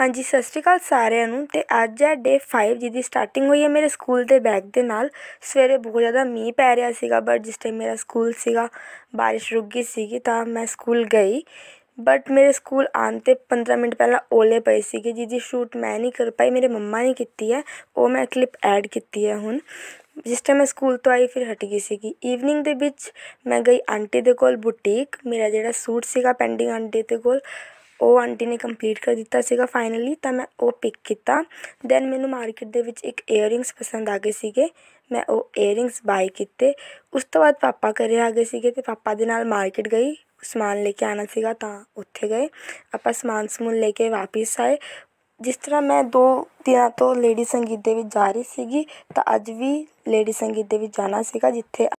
ਹਾਂਜੀ ਸਤਿ ਸ਼੍ਰੀ ਅਕਾਲ ਸਾਰਿਆਂ ਨੂੰ ਤੇ ਅੱਜ ਹੈ ਡੇ 5 ਜਿਹਦੀ ਸਟਾਰਟਿੰਗ ਹੋਈ ਹੈ ਮੇਰੇ ਸਕੂਲ ਦੇ ਬੈਗ ਦੇ ਨਾਲ ਸਵੇਰੇ ਬਹੁਤ ਜ਼ਿਆਦਾ ਮੀਂਹ ਪੈ ਰਿਹਾ ਸੀਗਾ ਬਟ ਜਿਸ ਟਾਈਮ ਮੇਰਾ ਸਕੂਲ ਸੀਗਾ بارش ਰੁਕ ਗਈ ਸੀਗੀ ਤਾਂ ਮੈਂ ਸਕੂਲ ਗਈ ਬਟ ਮੇਰੇ ਸਕੂਲ ਆਨ ਤੇ 15 ਮਿੰਟ ਪਹਿਲਾਂ ਓਲੇ ਪਏ ਸੀਗੇ ਜਿਹਦੀ ਸ਼ੂਟ ਮੈਂ ਨਹੀਂ ਕਰ ਪਾਈ ਮੇਰੇ ਮੰਮਾ ਨੇ ਕੀਤੀ ਹੈ ਉਹ ਮੈਂ ਕਲਿੱਪ ਐਡ ਕੀਤੀ ਹੈ ਹੁਣ ਜਿਸ ਟਾਈਮ ਮੈਂ ਸਕੂਲ ਤੋਂ ਆਈ ਫਿਰ ਹਟ ਗਈ ਸੀਗੀ ਈਵਨਿੰਗ ਦੇ ਵਿੱਚ ਮੈਂ ਗਈ ਆਂਟੀ ਦੇ ਕੋਲ ਬੁਟੀਕ ਮੇਰਾ ਜਿਹੜਾ ਸੂਟ ਸੀਗਾ ਪੈਂਡਿੰਗ ਆਂਟੀ ਦੇ ਕੋਲ ਉਹ ਆਂਟੀ ਨੇ ਕੰਪਲੀਟ ਕਰ ਦਿੱਤਾ ਸੀਗਾ ਫਾਈਨਲੀ ਤਾਂ ਮੈਂ ਉਹ ਪਿਕ ਕੀਤਾ ਦੈਨ ਮੈਨੂੰ ਮਾਰਕੀਟ ਦੇ ਵਿੱਚ ਇੱਕ ਇਅਰਿੰਗਸ ਪਸੰਦ ਆ ਗਏ ਸੀਗੇ ਮੈਂ ਉਹ ਇਅਰਿੰਗਸ ਬਾਈ ਕੀਤੇ ਉਸ ਤੋਂ ਬਾਅਦ ਪਾਪਾ ਘਰੇ ਆ ਗਏ ਸੀਗੇ ਤੇ ਪਾਪਾ ਦੇ ਨਾਲ ਮਾਰਕੀਟ ਗਈ ਸਮਾਨ ਲੈ ਕੇ ਆਣਾ ਸੀਗਾ ਤਾਂ ਉੱਥੇ ਗਏ ਆਪਾਂ ਸਮਾਨ ਸਮੂਨ ਲੈ ਕੇ ਵਾਪਸ ਆਏ ਜਿਸ ਤਰ੍ਹਾਂ ਮੈਂ ਦੋ ਦਿਨਾਂ ਤੋਂ ਲੇਡੀ ਸੰਗੀਤ ਦੇ ਵਿੱਚ ਜਾ ਰਹੀ ਸੀਗੀ ਤਾਂ ਅੱਜ ਵੀ ਲੇਡੀ ਸੰਗੀਤ ਦੇ ਵਿੱਚ ਜਾਣਾ ਸੀਗਾ ਜਿੱਥੇ